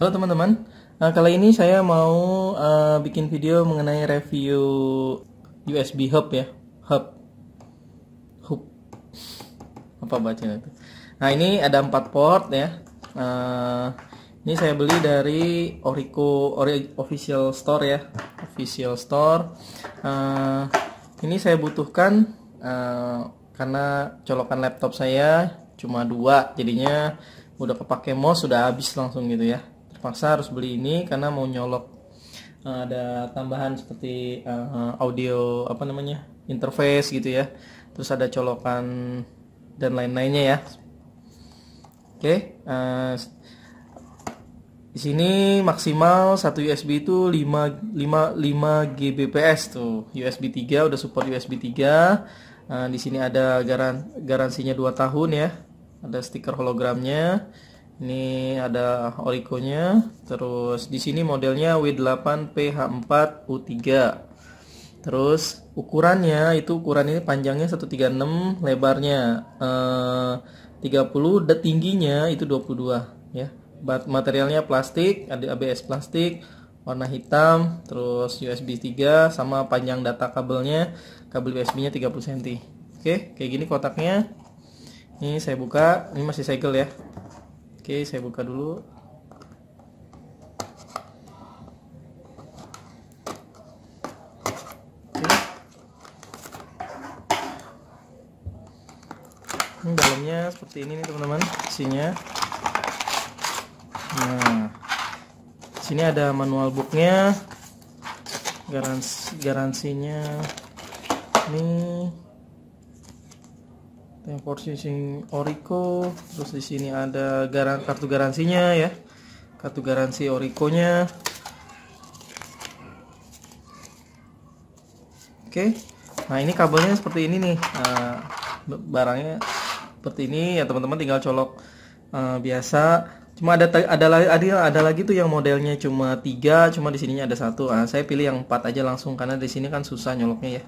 Halo teman-teman, nah, kali ini saya mau uh, bikin video mengenai review USB hub ya, hub, hub, apa bacanya itu. Nah ini ada empat port ya, uh, ini saya beli dari Orico Ori, official store ya, official store. Uh, ini saya butuhkan uh, karena colokan laptop saya cuma dua, jadinya udah kepake mouse sudah habis langsung gitu ya terpaksa harus beli ini karena mau nyolok eh, ada tambahan seperti uh, audio apa namanya interface gitu ya terus ada colokan dan lain-lainnya ya oke okay, uh, eh, di sini maksimal satu USB itu 5, 5, 5 Gbps tuh. USB 3 udah support USB 3. di sini ada garan, garansinya 2 tahun ya. Ada stiker hologramnya. Ini ada orikonya, Terus di sini modelnya W8 PH4 U3. Terus ukurannya itu ukuran ini panjangnya 136, lebarnya eh, 30 dan tingginya itu 22 ya. Materialnya plastik, ada ABS plastik, warna hitam, terus USB 3 sama panjang data kabelnya, kabel USB-nya 30 cm. Oke, kayak gini kotaknya. Ini saya buka, ini masih segel ya. Oke, saya buka dulu. Oke. Ini dalamnya seperti ini nih teman-teman, isinya. Nah, sini ada manual booknya, garansi garansinya. Ini yang porsi sing Orico terus di sini ada garan kartu garansinya ya kartu garansi Oriconya oke nah ini kabelnya seperti ini nih nah, barangnya seperti ini ya teman-teman tinggal colok uh, biasa cuma ada ada lagi ada ada lagi tuh yang modelnya cuma tiga cuma di sininya ada satu nah, saya pilih yang empat aja langsung karena di sini kan susah nyoloknya ya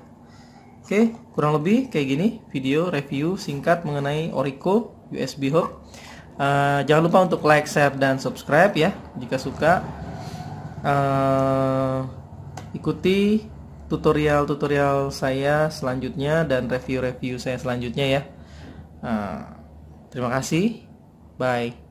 Oke, kurang lebih kayak gini video review singkat mengenai Orico USB Hub. Uh, jangan lupa untuk like, share, dan subscribe ya jika suka. Uh, ikuti tutorial-tutorial saya selanjutnya dan review-review saya selanjutnya ya. Uh, terima kasih. Bye.